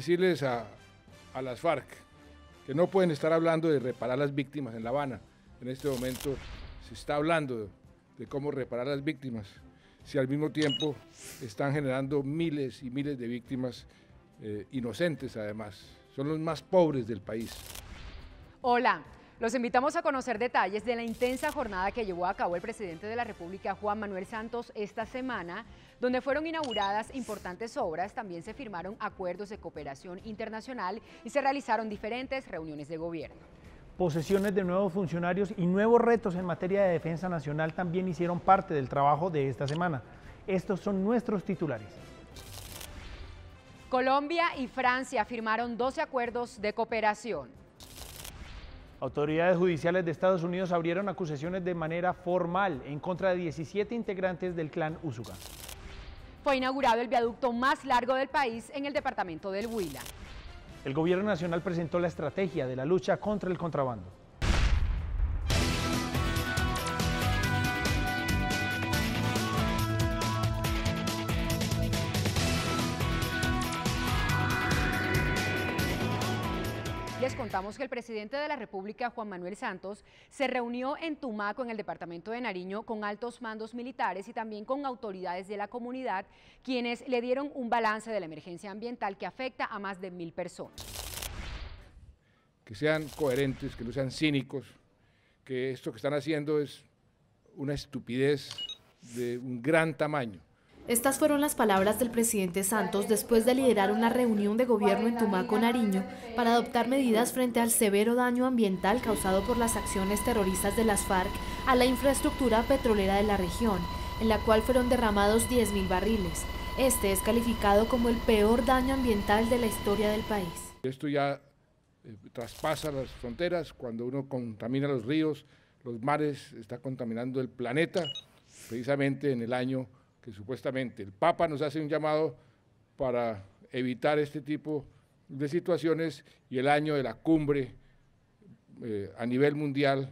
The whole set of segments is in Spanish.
decirles a, las FARC que no pueden estar hablando de reparar las víctimas en La Habana. En este momento se está hablando de cómo reparar las víctimas, si al mismo tiempo están generando miles y miles de víctimas eh, inocentes además. Son los más pobres del país. Hola. Los invitamos a conocer detalles de la intensa jornada que llevó a cabo el presidente de la República, Juan Manuel Santos, esta semana, donde fueron inauguradas importantes obras, también se firmaron acuerdos de cooperación internacional y se realizaron diferentes reuniones de gobierno. Posesiones de nuevos funcionarios y nuevos retos en materia de defensa nacional también hicieron parte del trabajo de esta semana. Estos son nuestros titulares. Colombia y Francia firmaron 12 acuerdos de cooperación. Autoridades judiciales de Estados Unidos abrieron acusaciones de manera formal en contra de 17 integrantes del clan Usuga. Fue inaugurado el viaducto más largo del país en el departamento del Huila. El gobierno nacional presentó la estrategia de la lucha contra el contrabando. que el presidente de la República, Juan Manuel Santos, se reunió en Tumaco, en el departamento de Nariño, con altos mandos militares y también con autoridades de la comunidad, quienes le dieron un balance de la emergencia ambiental que afecta a más de mil personas. Que sean coherentes, que no sean cínicos, que esto que están haciendo es una estupidez de un gran tamaño. Estas fueron las palabras del presidente Santos después de liderar una reunión de gobierno en Tumaco, Nariño, para adoptar medidas frente al severo daño ambiental causado por las acciones terroristas de las FARC a la infraestructura petrolera de la región, en la cual fueron derramados 10.000 barriles. Este es calificado como el peor daño ambiental de la historia del país. Esto ya eh, traspasa las fronteras, cuando uno contamina los ríos, los mares, está contaminando el planeta, precisamente en el año que supuestamente el Papa nos hace un llamado para evitar este tipo de situaciones y el año de la cumbre eh, a nivel mundial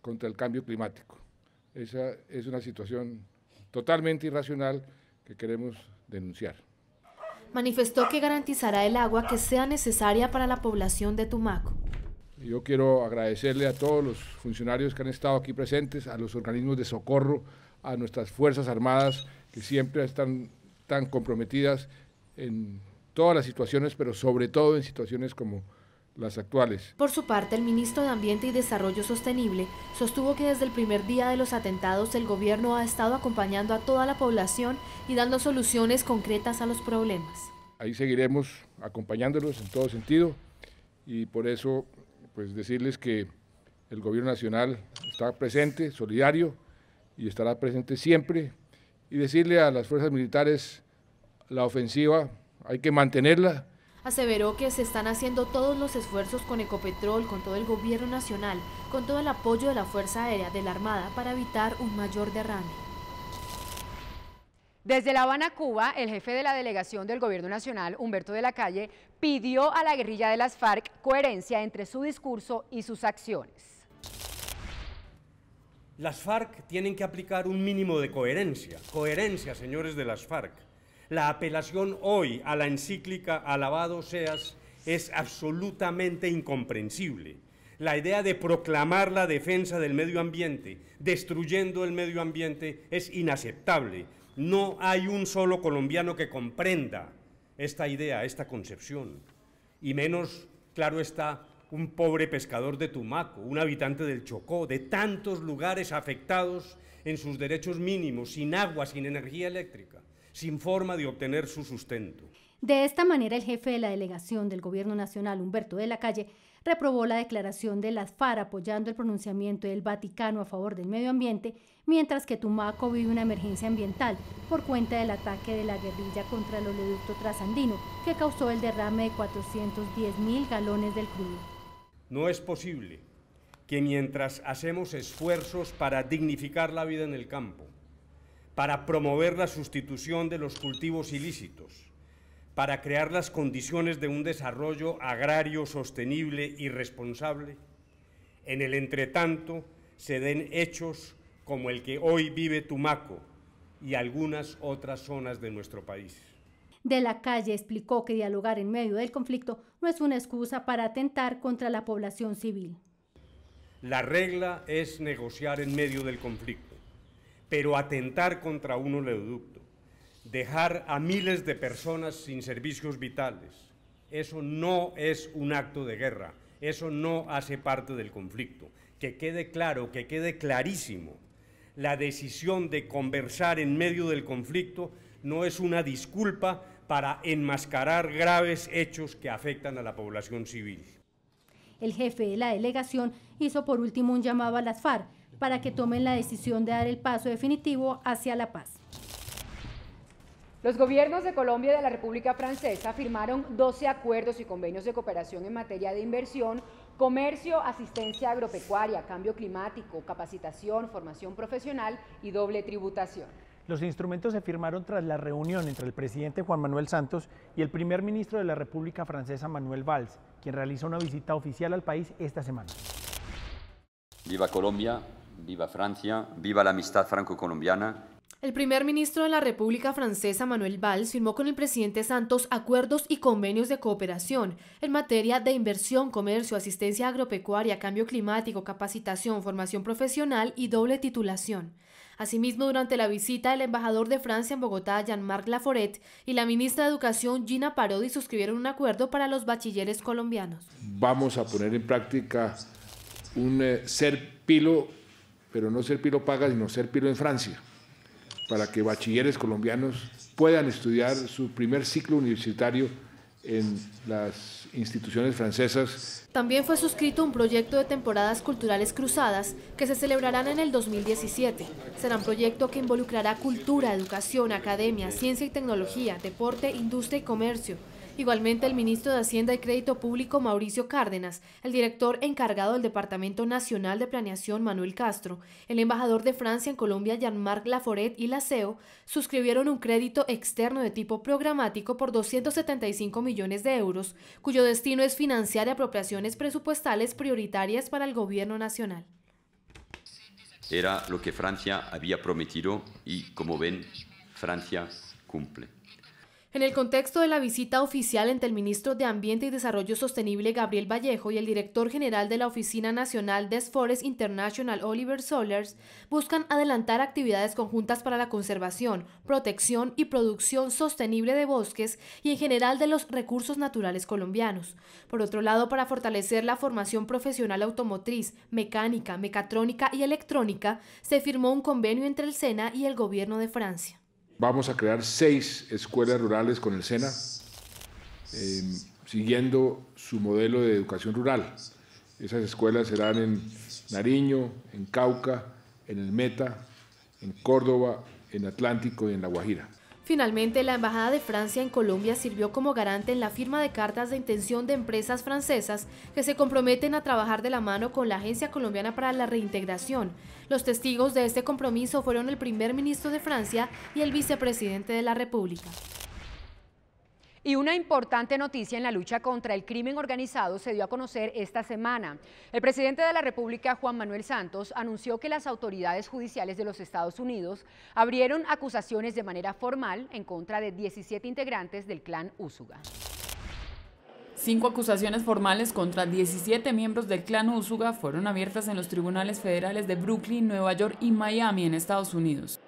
contra el cambio climático. Esa es una situación totalmente irracional que queremos denunciar. Manifestó que garantizará el agua que sea necesaria para la población de Tumaco. Yo quiero agradecerle a todos los funcionarios que han estado aquí presentes, a los organismos de socorro, a nuestras Fuerzas Armadas, que siempre están tan comprometidas en todas las situaciones, pero sobre todo en situaciones como las actuales. Por su parte, el ministro de Ambiente y Desarrollo Sostenible sostuvo que desde el primer día de los atentados el gobierno ha estado acompañando a toda la población y dando soluciones concretas a los problemas. Ahí seguiremos acompañándolos en todo sentido y por eso pues decirles que el gobierno nacional está presente, solidario y estará presente siempre y decirle a las fuerzas militares la ofensiva hay que mantenerla. Aseveró que se están haciendo todos los esfuerzos con Ecopetrol, con todo el gobierno nacional, con todo el apoyo de la Fuerza Aérea de la Armada para evitar un mayor derrame. Desde La Habana, Cuba, el jefe de la delegación del Gobierno Nacional, Humberto de la Calle, pidió a la guerrilla de las FARC coherencia entre su discurso y sus acciones. Las FARC tienen que aplicar un mínimo de coherencia. Coherencia, señores de las FARC. La apelación hoy a la encíclica Alabado seas es absolutamente incomprensible. La idea de proclamar la defensa del medio ambiente, destruyendo el medio ambiente, es inaceptable. No hay un solo colombiano que comprenda esta idea, esta concepción. Y menos, claro está, un pobre pescador de Tumaco, un habitante del Chocó, de tantos lugares afectados en sus derechos mínimos, sin agua, sin energía eléctrica, sin forma de obtener su sustento. De esta manera, el jefe de la delegación del Gobierno Nacional, Humberto de la Calle, reprobó la declaración de las FARC apoyando el pronunciamiento del Vaticano a favor del medio ambiente, mientras que Tumaco vive una emergencia ambiental por cuenta del ataque de la guerrilla contra el oleoducto trasandino, que causó el derrame de 410 mil galones del crudo. No es posible que mientras hacemos esfuerzos para dignificar la vida en el campo, para promover la sustitución de los cultivos ilícitos, para crear las condiciones de un desarrollo agrario sostenible y responsable, en el entretanto se den hechos como el que hoy vive Tumaco y algunas otras zonas de nuestro país de la calle explicó que dialogar en medio del conflicto no es una excusa para atentar contra la población civil. La regla es negociar en medio del conflicto, pero atentar contra un oleoducto, dejar a miles de personas sin servicios vitales, eso no es un acto de guerra, eso no hace parte del conflicto. Que quede claro, que quede clarísimo la decisión de conversar en medio del conflicto no es una disculpa para enmascarar graves hechos que afectan a la población civil. El jefe de la delegación hizo por último un llamado a las FARC para que tomen la decisión de dar el paso definitivo hacia la paz. Los gobiernos de Colombia y de la República Francesa firmaron 12 acuerdos y convenios de cooperación en materia de inversión Comercio, asistencia agropecuaria, cambio climático, capacitación, formación profesional y doble tributación. Los instrumentos se firmaron tras la reunión entre el presidente Juan Manuel Santos y el primer ministro de la República Francesa Manuel Valls, quien realizó una visita oficial al país esta semana. Viva Colombia, viva Francia, viva la amistad franco-colombiana el primer ministro de la República Francesa, Manuel Valls, firmó con el presidente Santos acuerdos y convenios de cooperación en materia de inversión, comercio, asistencia agropecuaria, cambio climático, capacitación, formación profesional y doble titulación. Asimismo, durante la visita, el embajador de Francia en Bogotá, Jean-Marc Laforet, y la ministra de Educación, Gina Parodi, suscribieron un acuerdo para los bachilleres colombianos. Vamos a poner en práctica un eh, ser pilo, pero no ser pilo paga, sino ser pilo en Francia para que bachilleres colombianos puedan estudiar su primer ciclo universitario en las instituciones francesas. También fue suscrito un proyecto de temporadas culturales cruzadas que se celebrarán en el 2017. Será un proyecto que involucrará cultura, educación, academia, ciencia y tecnología, deporte, industria y comercio, Igualmente, el ministro de Hacienda y Crédito Público, Mauricio Cárdenas, el director encargado del Departamento Nacional de Planeación, Manuel Castro, el embajador de Francia en Colombia, Jean-Marc Laforet y la CEO, suscribieron un crédito externo de tipo programático por 275 millones de euros, cuyo destino es financiar apropiaciones presupuestales prioritarias para el gobierno nacional era lo que Francia había prometido y, como ven, Francia cumple. En el contexto de la visita oficial entre el ministro de Ambiente y Desarrollo Sostenible Gabriel Vallejo y el director general de la Oficina Nacional de Forest International Oliver Solers, buscan adelantar actividades conjuntas para la conservación, protección y producción sostenible de bosques y en general de los recursos naturales colombianos. Por otro lado, para fortalecer la formación profesional automotriz, mecánica, mecatrónica y electrónica, se firmó un convenio entre el SENA y el gobierno de Francia vamos a crear seis escuelas rurales con el SENA, em, siguiendo su modelo de educación rural. Esas escuelas serán en Nariño, en Cauca, en el Meta, en Córdoba, en Atlántico y en La Guajira. Finalmente, la Embajada de Francia en Colombia sirvió como garante en la firma de cartas de intención de empresas francesas que se comprometen a trabajar de la mano con la Agencia Colombiana para la Reintegración. Los testigos de este compromiso fueron el primer ministro de Francia y el vicepresidente de la República. Y una importante noticia en la lucha contra el crimen organizado se dio a conocer esta semana. El presidente de la República, Juan Manuel Santos, anunció que las autoridades judiciales de los Estados Unidos abrieron acusaciones de manera formal en contra de 17 integrantes del clan Úsuga. Cinco acusaciones formales contra 17 miembros del clan Úsuga fueron abiertas en los tribunales federales de Brooklyn, Nueva York y Miami en Estados Unidos.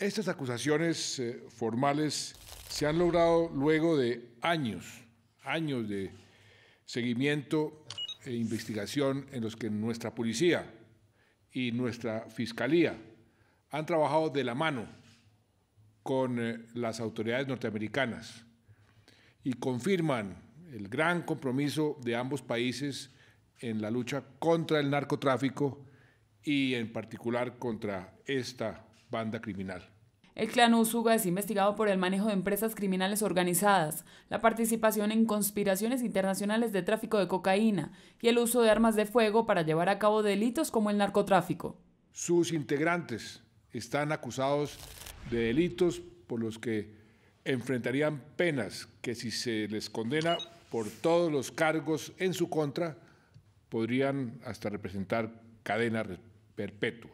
Estas acusaciones eh, formales se han logrado luego de años, años de seguimiento e investigación en los que nuestra policía y nuestra fiscalía han trabajado de la mano con eh, las autoridades norteamericanas y confirman el gran compromiso de ambos países en la lucha contra el narcotráfico y en particular contra esta banda criminal. El clan Usuga es investigado por el manejo de empresas criminales organizadas, la participación en conspiraciones internacionales de tráfico de cocaína y el uso de armas de fuego para llevar a cabo delitos como el narcotráfico. Sus integrantes están acusados de delitos por los que enfrentarían penas que si se les condena por todos los cargos en su contra podrían hasta representar cadena perpetua.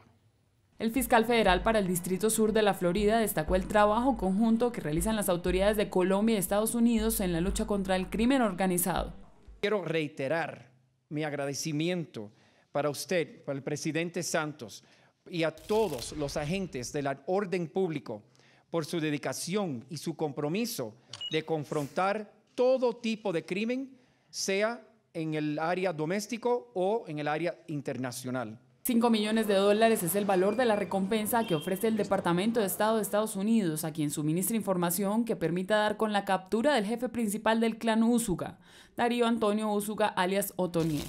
El fiscal federal para el Distrito Sur de la Florida destacó el trabajo conjunto que realizan las autoridades de Colombia y Estados Unidos en la lucha contra el crimen organizado. Quiero reiterar mi agradecimiento para usted, para el presidente Santos y a todos los agentes de la orden público por su dedicación y su compromiso de confrontar todo tipo de crimen, sea en el área doméstico o en el área internacional. 5 millones de dólares es el valor de la recompensa que ofrece el Departamento de Estado de Estados Unidos, a quien suministra información que permita dar con la captura del jefe principal del clan Úsuga, Darío Antonio Úsuga, alias Otoniel.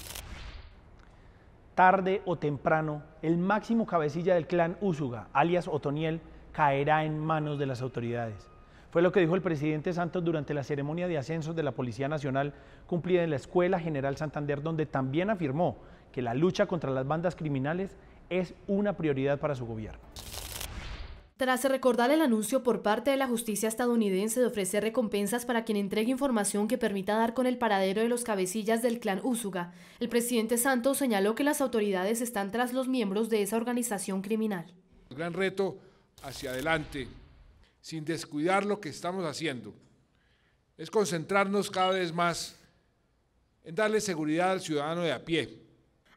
Tarde o temprano, el máximo cabecilla del clan Úsuga, alias Otoniel, caerá en manos de las autoridades. Fue lo que dijo el presidente Santos durante la ceremonia de ascensos de la Policía Nacional cumplida en la Escuela General Santander, donde también afirmó que la lucha contra las bandas criminales es una prioridad para su gobierno. Tras recordar el anuncio por parte de la justicia estadounidense de ofrecer recompensas para quien entregue información que permita dar con el paradero de los cabecillas del clan Úsuga, el presidente Santos señaló que las autoridades están tras los miembros de esa organización criminal. El gran reto hacia adelante, sin descuidar lo que estamos haciendo, es concentrarnos cada vez más en darle seguridad al ciudadano de a pie,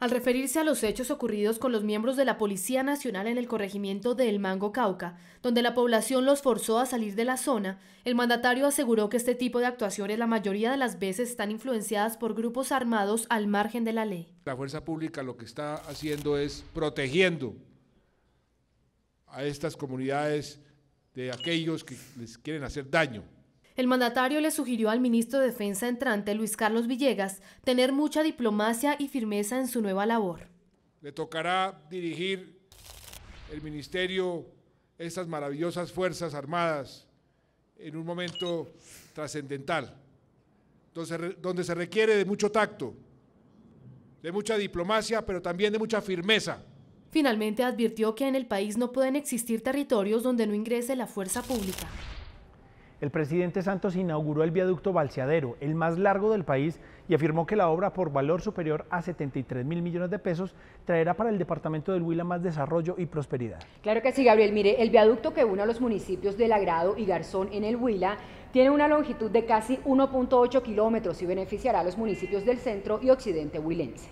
al referirse a los hechos ocurridos con los miembros de la Policía Nacional en el corregimiento del Mango Cauca, donde la población los forzó a salir de la zona, el mandatario aseguró que este tipo de actuaciones la mayoría de las veces están influenciadas por grupos armados al margen de la ley. La fuerza pública lo que está haciendo es protegiendo a estas comunidades de aquellos que les quieren hacer daño. El mandatario le sugirió al ministro de Defensa entrante, Luis Carlos Villegas, tener mucha diplomacia y firmeza en su nueva labor. Le tocará dirigir el ministerio, estas maravillosas Fuerzas Armadas, en un momento trascendental, donde se requiere de mucho tacto, de mucha diplomacia, pero también de mucha firmeza. Finalmente advirtió que en el país no pueden existir territorios donde no ingrese la fuerza pública el presidente Santos inauguró el viaducto Balseadero, el más largo del país, y afirmó que la obra, por valor superior a 73 mil millones de pesos, traerá para el departamento del Huila más desarrollo y prosperidad. Claro que sí, Gabriel. Mire, el viaducto que une a los municipios de Lagrado y Garzón en el Huila tiene una longitud de casi 1.8 kilómetros y beneficiará a los municipios del centro y occidente huilense.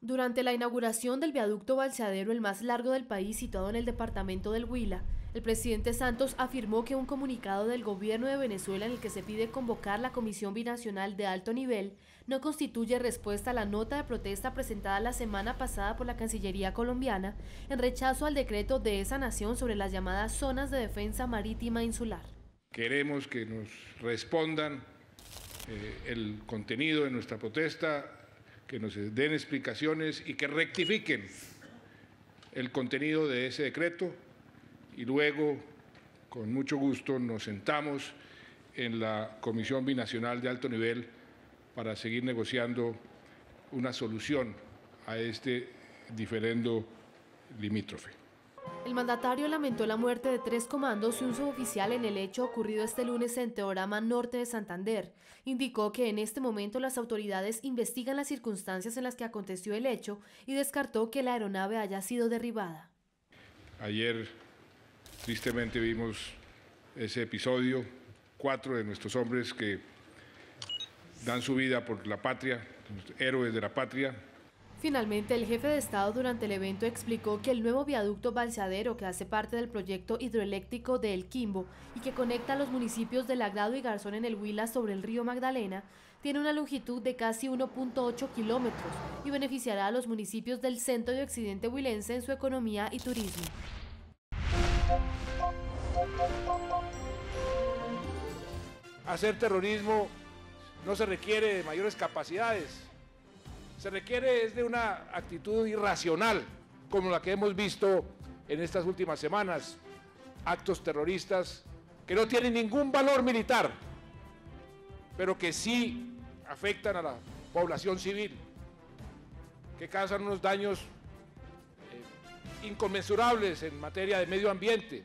Durante la inauguración del viaducto Balseadero, el más largo del país situado en el departamento del Huila, el presidente Santos afirmó que un comunicado del gobierno de Venezuela en el que se pide convocar la Comisión Binacional de Alto Nivel no constituye respuesta a la nota de protesta presentada la semana pasada por la Cancillería colombiana en rechazo al decreto de esa nación sobre las llamadas zonas de defensa marítima insular. Queremos que nos respondan eh, el contenido de nuestra protesta, que nos den explicaciones y que rectifiquen el contenido de ese decreto y luego, con mucho gusto, nos sentamos en la Comisión Binacional de Alto Nivel para seguir negociando una solución a este diferendo limítrofe. El mandatario lamentó la muerte de tres comandos y un suboficial en el hecho ocurrido este lunes en Teorama Norte de Santander. Indicó que en este momento las autoridades investigan las circunstancias en las que aconteció el hecho y descartó que la aeronave haya sido derribada. Ayer Tristemente vimos ese episodio, cuatro de nuestros hombres que dan su vida por la patria, héroes de la patria, Finalmente, el jefe de Estado durante el evento explicó que el nuevo viaducto balsadero que hace parte del proyecto hidroeléctrico de El Quimbo y que conecta a los municipios de Lagrado y Garzón en el Huila sobre el río Magdalena, tiene una longitud de casi 1.8 kilómetros y beneficiará a los municipios del centro y occidente huilense en su economía y turismo. Hacer terrorismo no se requiere de mayores capacidades, se requiere es de una actitud irracional, como la que hemos visto en estas últimas semanas, actos terroristas que no tienen ningún valor militar, pero que sí afectan a la población civil, que causan unos daños inconmensurables en materia de medio ambiente.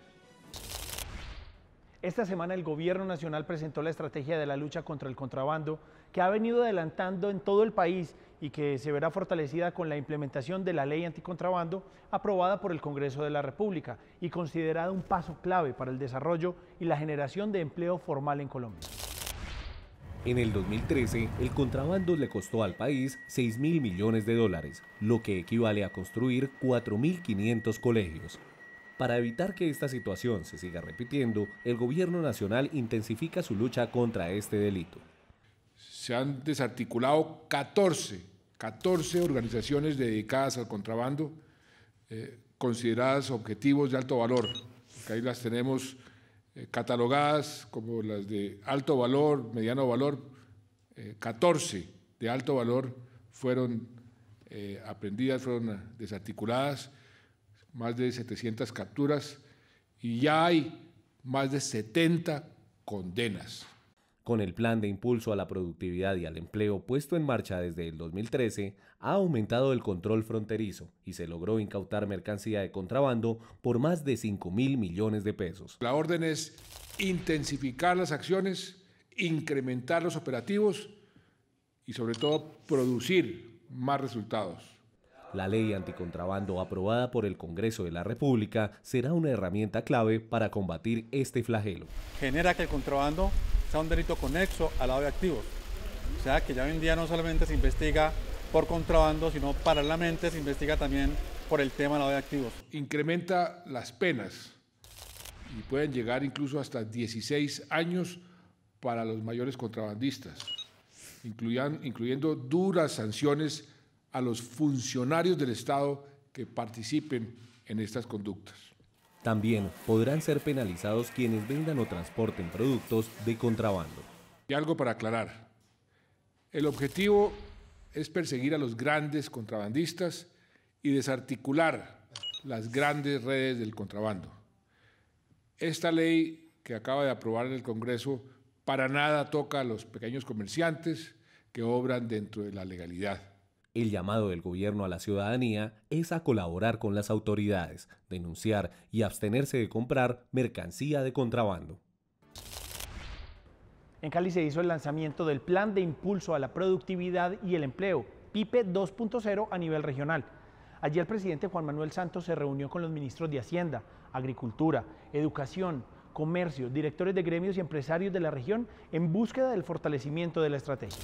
Esta semana el Gobierno Nacional presentó la estrategia de la lucha contra el contrabando que ha venido adelantando en todo el país y que se verá fortalecida con la implementación de la ley anticontrabando aprobada por el Congreso de la República y considerada un paso clave para el desarrollo y la generación de empleo formal en Colombia. En el 2013, el contrabando le costó al país 6 mil millones de dólares, lo que equivale a construir 4.500 colegios. Para evitar que esta situación se siga repitiendo, el gobierno nacional intensifica su lucha contra este delito. Se han desarticulado 14, 14 organizaciones dedicadas al contrabando, eh, consideradas objetivos de alto valor, ahí las tenemos eh, catalogadas como las de alto valor, mediano valor, 14 eh, de alto valor fueron eh, aprendidas, fueron desarticuladas, más de 700 capturas y ya hay más de 70 condenas. Con el plan de impulso a la productividad y al empleo puesto en marcha desde el 2013, ha aumentado el control fronterizo y se logró incautar mercancía de contrabando por más de 5 mil millones de pesos. La orden es intensificar las acciones, incrementar los operativos y sobre todo producir más resultados. La ley anticontrabando aprobada por el Congreso de la República será una herramienta clave para combatir este flagelo. Genera que el contrabando un delito conexo al lado de activos. O sea que ya hoy en día no solamente se investiga por contrabando, sino paralelamente se investiga también por el tema lado de activos. Incrementa las penas y pueden llegar incluso hasta 16 años para los mayores contrabandistas, incluyan, incluyendo duras sanciones a los funcionarios del Estado que participen en estas conductas. También podrán ser penalizados quienes vendan o transporten productos de contrabando. Y algo para aclarar. El objetivo es perseguir a los grandes contrabandistas y desarticular las grandes redes del contrabando. Esta ley que acaba de aprobar en el Congreso para nada toca a los pequeños comerciantes que obran dentro de la legalidad. El llamado del gobierno a la ciudadanía es a colaborar con las autoridades, denunciar y abstenerse de comprar mercancía de contrabando. En Cali se hizo el lanzamiento del Plan de Impulso a la Productividad y el Empleo, PIPE 2.0 a nivel regional. Allí el presidente Juan Manuel Santos se reunió con los ministros de Hacienda, Agricultura, Educación, Comercio, directores de gremios y empresarios de la región en búsqueda del fortalecimiento de la estrategia.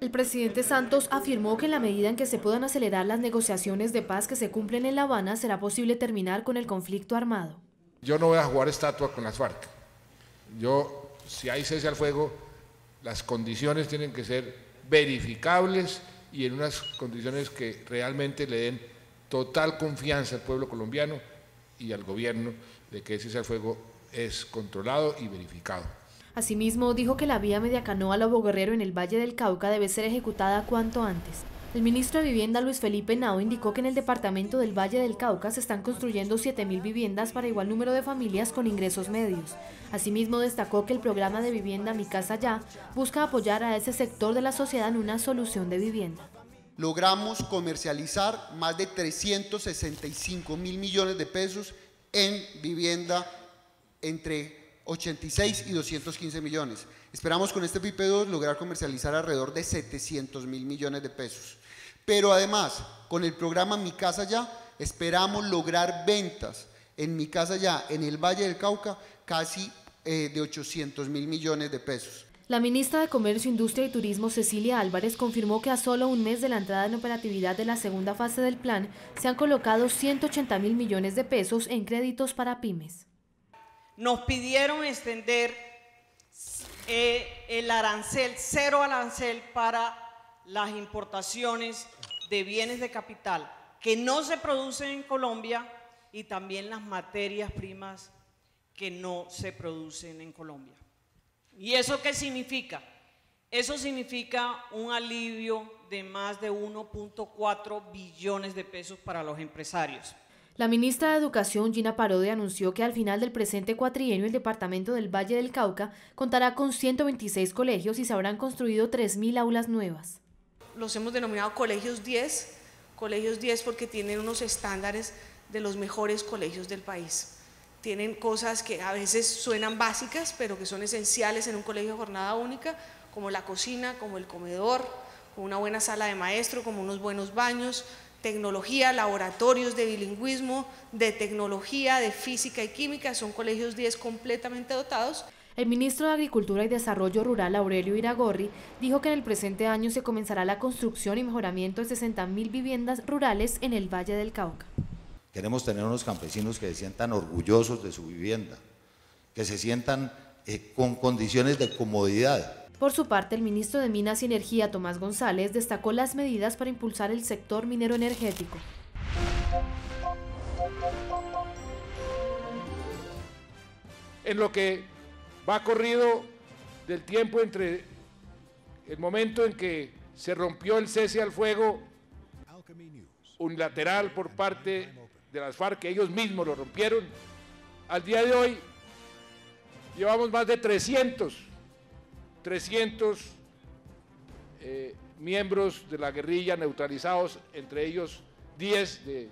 El presidente Santos afirmó que en la medida en que se puedan acelerar las negociaciones de paz que se cumplen en La Habana, será posible terminar con el conflicto armado. Yo no voy a jugar estatua con las FARC. Yo, si hay cese al fuego, las condiciones tienen que ser verificables y en unas condiciones que realmente le den total confianza al pueblo colombiano y al gobierno de que ese cese al fuego es controlado y verificado. Asimismo, dijo que la vía Mediacanoa Lobo Guerrero en el Valle del Cauca debe ser ejecutada cuanto antes. El ministro de Vivienda Luis Felipe Nao indicó que en el departamento del Valle del Cauca se están construyendo 7.000 viviendas para igual número de familias con ingresos medios. Asimismo, destacó que el programa de vivienda Mi Casa Ya busca apoyar a ese sector de la sociedad en una solución de vivienda. Logramos comercializar más de 365 mil millones de pesos en vivienda entre 86 y 215 millones. Esperamos con este PIP2 lograr comercializar alrededor de 700 mil millones de pesos. Pero además, con el programa Mi Casa Ya, esperamos lograr ventas en Mi Casa Ya, en el Valle del Cauca, casi eh, de 800 mil millones de pesos. La ministra de Comercio, Industria y Turismo, Cecilia Álvarez, confirmó que a solo un mes de la entrada en operatividad de la segunda fase del plan, se han colocado 180 mil millones de pesos en créditos para pymes nos pidieron extender eh, el arancel, cero arancel para las importaciones de bienes de capital que no se producen en Colombia y también las materias primas que no se producen en Colombia. ¿Y eso qué significa? Eso significa un alivio de más de 1.4 billones de pesos para los empresarios. La ministra de Educación, Gina Parodi, anunció que al final del presente cuatrienio el departamento del Valle del Cauca contará con 126 colegios y se habrán construido 3.000 aulas nuevas. Los hemos denominado colegios 10, colegios 10 porque tienen unos estándares de los mejores colegios del país. Tienen cosas que a veces suenan básicas, pero que son esenciales en un colegio de jornada única, como la cocina, como el comedor, como una buena sala de maestro, como unos buenos baños, tecnología, laboratorios de bilingüismo, de tecnología, de física y química, son colegios 10 completamente dotados. El ministro de Agricultura y Desarrollo Rural, Aurelio Iragorri, dijo que en el presente año se comenzará la construcción y mejoramiento de 60.000 viviendas rurales en el Valle del Cauca. Queremos tener unos campesinos que se sientan orgullosos de su vivienda, que se sientan eh, con condiciones de comodidad, por su parte, el ministro de Minas y Energía, Tomás González, destacó las medidas para impulsar el sector minero energético. En lo que va corrido del tiempo entre el momento en que se rompió el cese al fuego unilateral por parte de las FARC, que ellos mismos lo rompieron, al día de hoy llevamos más de 300 300 eh, miembros de la guerrilla neutralizados, entre ellos 10 de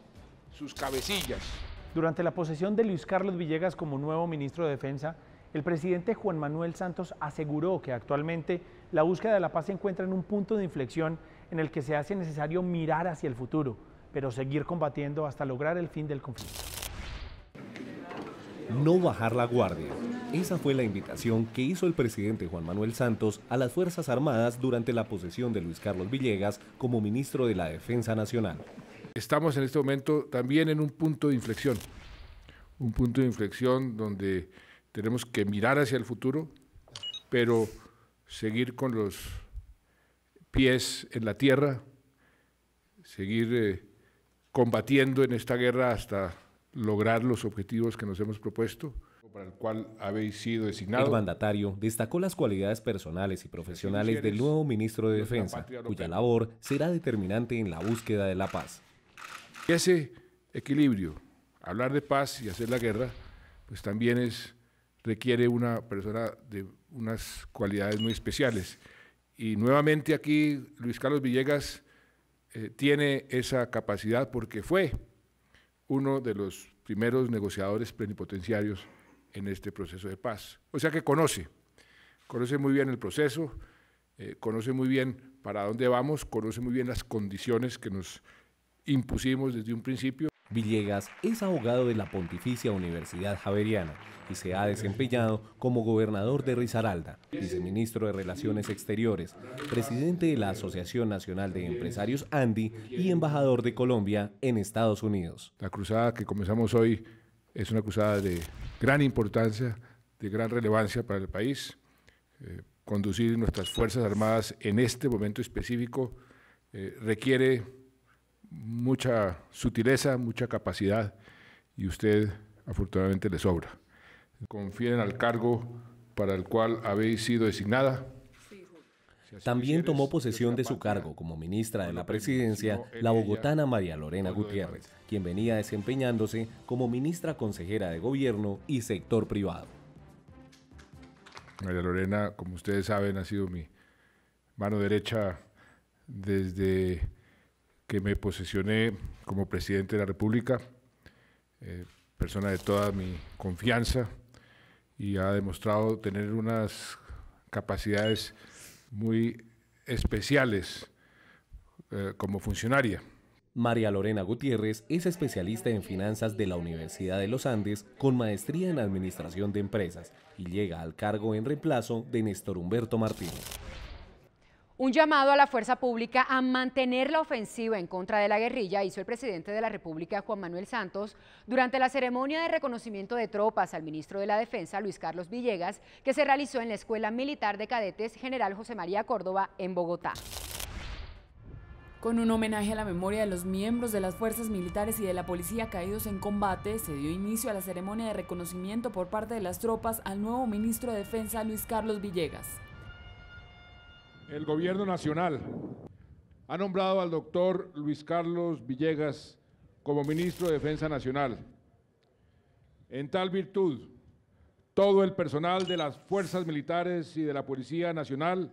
sus cabecillas. Durante la posesión de Luis Carlos Villegas como nuevo ministro de Defensa, el presidente Juan Manuel Santos aseguró que actualmente la búsqueda de la paz se encuentra en un punto de inflexión en el que se hace necesario mirar hacia el futuro, pero seguir combatiendo hasta lograr el fin del conflicto. No bajar la guardia esa fue la invitación que hizo el presidente Juan Manuel Santos a las Fuerzas Armadas durante la posesión de Luis Carlos Villegas como ministro de la Defensa Nacional. Estamos en este momento también en un punto de inflexión, un punto de inflexión donde tenemos que mirar hacia el futuro, pero seguir con los pies en la tierra, seguir eh, combatiendo en esta guerra hasta lograr los objetivos que nos hemos propuesto para el cual habéis sido designado. El mandatario destacó las cualidades personales y profesionales del nuevo ministro de Defensa, cuya labor será determinante en la búsqueda de la paz. ese equilibrio, hablar de paz y hacer la guerra, pues también es requiere una persona de unas cualidades muy especiales. Y nuevamente aquí Luis Carlos Villegas eh, tiene esa capacidad porque fue uno de los primeros negociadores plenipotenciarios en este proceso de paz. O sea que conoce, conoce muy bien el proceso, eh, conoce muy bien para dónde vamos, conoce muy bien las condiciones que nos impusimos desde un principio. Villegas es abogado de la Pontificia Universidad Javeriana y se ha desempeñado como gobernador de Risaralda, viceministro de Relaciones Exteriores, presidente de la Asociación Nacional de Empresarios ANDI y embajador de Colombia en Estados Unidos. La cruzada que comenzamos hoy es una acusada de gran importancia, de gran relevancia para el país. Eh, conducir nuestras Fuerzas Armadas en este momento específico eh, requiere mucha sutileza, mucha capacidad y usted afortunadamente le sobra. Confieren al cargo para el cual habéis sido designada también tomó posesión de su cargo como ministra de la Presidencia la bogotana María Lorena Gutiérrez, quien venía desempeñándose como ministra consejera de Gobierno y sector privado. María Lorena, como ustedes saben, ha sido mi mano derecha desde que me posesioné como presidente de la República, eh, persona de toda mi confianza y ha demostrado tener unas capacidades muy especiales eh, como funcionaria. María Lorena Gutiérrez es especialista en finanzas de la Universidad de los Andes con maestría en administración de empresas y llega al cargo en reemplazo de Néstor Humberto Martínez. Un llamado a la fuerza pública a mantener la ofensiva en contra de la guerrilla hizo el presidente de la República, Juan Manuel Santos, durante la ceremonia de reconocimiento de tropas al ministro de la Defensa, Luis Carlos Villegas, que se realizó en la Escuela Militar de Cadetes General José María Córdoba, en Bogotá. Con un homenaje a la memoria de los miembros de las fuerzas militares y de la policía caídos en combate, se dio inicio a la ceremonia de reconocimiento por parte de las tropas al nuevo ministro de Defensa, Luis Carlos Villegas. El gobierno nacional ha nombrado al doctor Luis Carlos Villegas como ministro de Defensa Nacional. En tal virtud, todo el personal de las fuerzas militares y de la Policía Nacional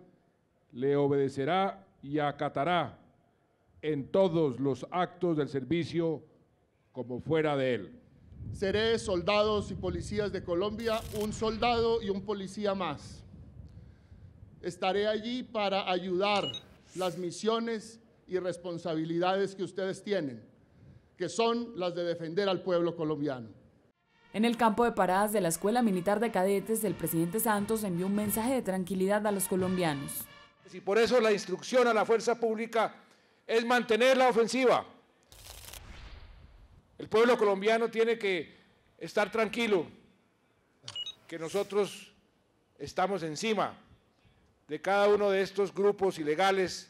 le obedecerá y acatará en todos los actos del servicio como fuera de él. Seré soldados y policías de Colombia, un soldado y un policía más. Estaré allí para ayudar las misiones y responsabilidades que ustedes tienen, que son las de defender al pueblo colombiano. En el campo de paradas de la Escuela Militar de Cadetes, el presidente Santos envió un mensaje de tranquilidad a los colombianos. Y por eso la instrucción a la fuerza pública es mantener la ofensiva. El pueblo colombiano tiene que estar tranquilo, que nosotros estamos encima de cada uno de estos grupos ilegales,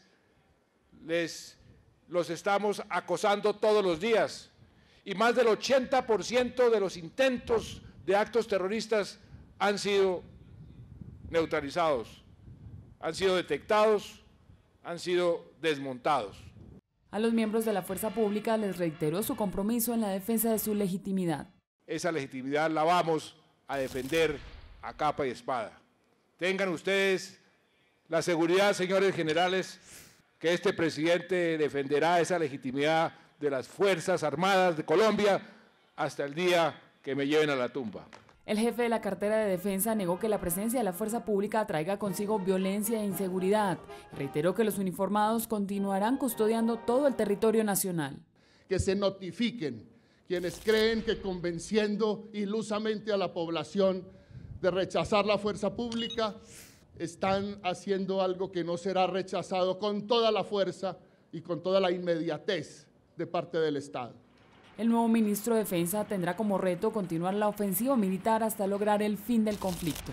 les, los estamos acosando todos los días. Y más del 80% de los intentos de actos terroristas han sido neutralizados, han sido detectados, han sido desmontados. A los miembros de la fuerza pública les reiteró su compromiso en la defensa de su legitimidad. Esa legitimidad la vamos a defender a capa y espada. Tengan ustedes la seguridad, señores generales, que este presidente defenderá esa legitimidad de las Fuerzas Armadas de Colombia hasta el día que me lleven a la tumba. El jefe de la cartera de defensa negó que la presencia de la fuerza pública traiga consigo violencia e inseguridad. Reiteró que los uniformados continuarán custodiando todo el territorio nacional. Que se notifiquen quienes creen que convenciendo ilusamente a la población de rechazar la fuerza pública están haciendo algo que no será rechazado con toda la fuerza y con toda la inmediatez de parte del Estado. El nuevo ministro de Defensa tendrá como reto continuar la ofensiva militar hasta lograr el fin del conflicto.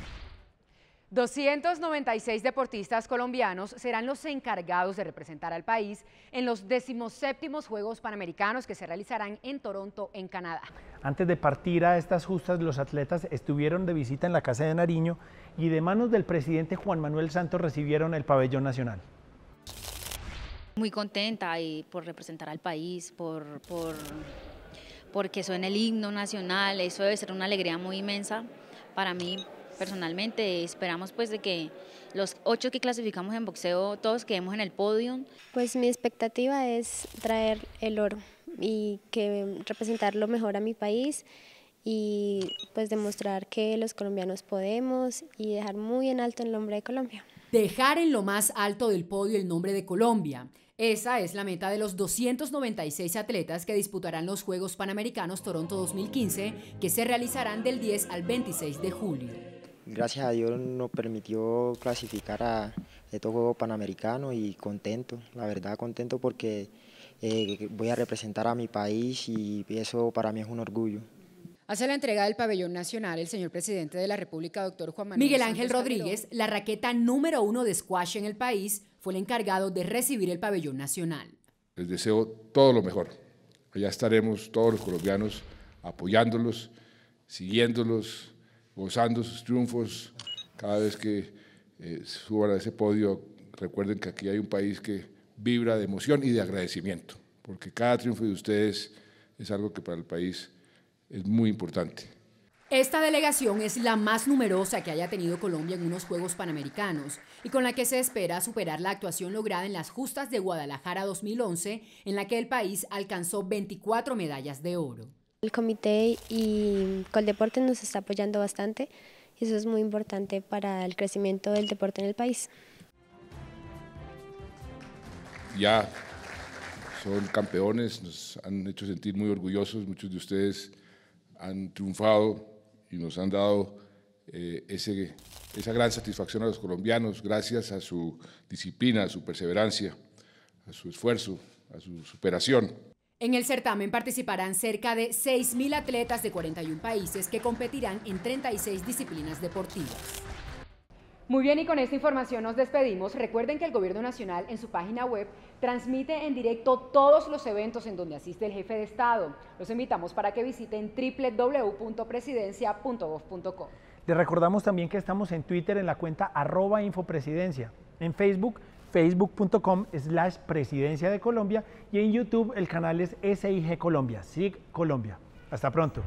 296 deportistas colombianos serán los encargados de representar al país en los 17 Juegos Panamericanos que se realizarán en Toronto, en Canadá. Antes de partir a estas justas, los atletas estuvieron de visita en la Casa de Nariño y de manos del presidente Juan Manuel Santos recibieron el pabellón nacional. Muy contenta por representar al país, por, porque suena el himno nacional, eso debe ser una alegría muy inmensa para mí personalmente esperamos pues de que los ocho que clasificamos en boxeo todos quedemos en el podio. Pues mi expectativa es traer el oro y que lo mejor a mi país y pues demostrar que los colombianos podemos y dejar muy en alto el nombre de Colombia. Dejar en lo más alto del podio el nombre de Colombia. Esa es la meta de los 296 atletas que disputarán los Juegos Panamericanos Toronto 2015, que se realizarán del 10 al 26 de julio gracias a Dios nos permitió clasificar a estos Juegos Panamericanos y contento, la verdad contento porque eh, voy a representar a mi país y eso para mí es un orgullo. Hace la entrega del pabellón nacional el señor presidente de la República, doctor Juan Manuel. Miguel Ángel Rodríguez, la raqueta número uno de squash en el país, fue el encargado de recibir el pabellón nacional. Les deseo todo lo mejor. Allá estaremos todos los colombianos apoyándolos, siguiéndolos, gozando sus triunfos. Cada vez que eh, suban a ese podio, recuerden que aquí hay un país que vibra de emoción y de agradecimiento, porque cada triunfo de ustedes es algo que para el país es muy importante. Esta delegación es la más numerosa que haya tenido Colombia en unos Juegos Panamericanos y con la que se espera superar la actuación lograda en las justas de Guadalajara 2011, en la que el país alcanzó 24 medallas de oro. El comité y Coldeporte nos está apoyando bastante y eso es muy importante para el crecimiento del deporte en el país. Ya son campeones, nos han hecho sentir muy orgullosos, muchos de ustedes han triunfado y nos han dado eh, ese, esa gran satisfacción a los colombianos gracias a su disciplina, a su perseverancia, a su esfuerzo, a su superación. En el certamen participarán cerca de 6.000 atletas de 41 países que competirán en 36 disciplinas deportivas. Muy bien, y con esta información nos despedimos. Recuerden que el Gobierno Nacional en su página web transmite en directo todos los eventos en donde asiste el jefe de Estado. Los invitamos para que visiten www.presidencia.gov.co. Les recordamos también que estamos en Twitter en la cuenta arroba infopresidencia, en Facebook facebook.com slash presidencia de Colombia y en YouTube el canal es SIG Colombia, SIG Colombia. Hasta pronto.